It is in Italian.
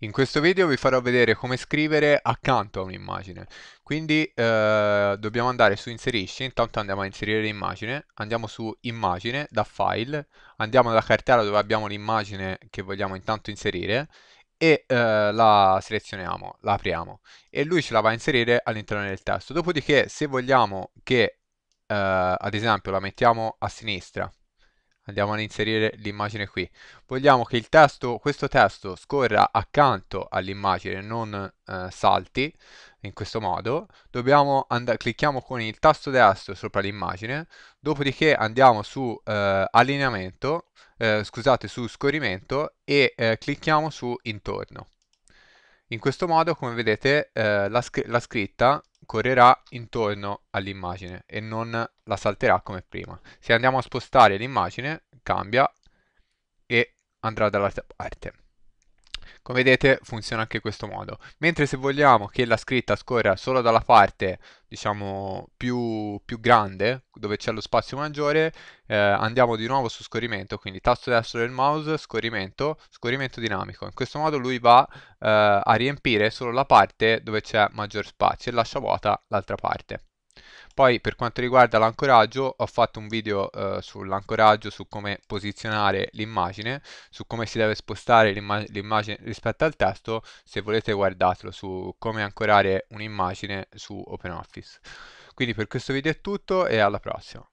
In questo video vi farò vedere come scrivere accanto a un'immagine, quindi eh, dobbiamo andare su inserisci, intanto andiamo a inserire l'immagine, andiamo su immagine, da file, andiamo alla cartella dove abbiamo l'immagine che vogliamo intanto inserire e eh, la selezioniamo, la apriamo e lui ce la va a inserire all'interno del testo. Dopodiché se vogliamo che eh, ad esempio la mettiamo a sinistra andiamo ad inserire l'immagine qui. Vogliamo che testo, questo testo scorra accanto all'immagine, non eh, salti in questo modo. clicchiamo con il tasto destro sopra l'immagine, dopodiché andiamo su eh, allineamento, eh, scusate, su scorrimento e eh, clicchiamo su intorno. In questo modo, come vedete, eh, la, sc la scritta correrà intorno all'immagine e non la salterà come prima. Se andiamo a spostare l'immagine, cambia e andrà dall'altra parte. Come vedete funziona anche in questo modo. Mentre se vogliamo che la scritta scorra solo dalla parte diciamo più, più grande, dove c'è lo spazio maggiore, eh, andiamo di nuovo su scorrimento, quindi tasto destro del mouse, scorrimento, scorrimento dinamico. In questo modo lui va eh, a riempire solo la parte dove c'è maggior spazio e lascia vuota l'altra parte. Poi per quanto riguarda l'ancoraggio ho fatto un video eh, sull'ancoraggio, su come posizionare l'immagine, su come si deve spostare l'immagine rispetto al testo, se volete guardatelo su come ancorare un'immagine su OpenOffice. Quindi per questo video è tutto e alla prossima.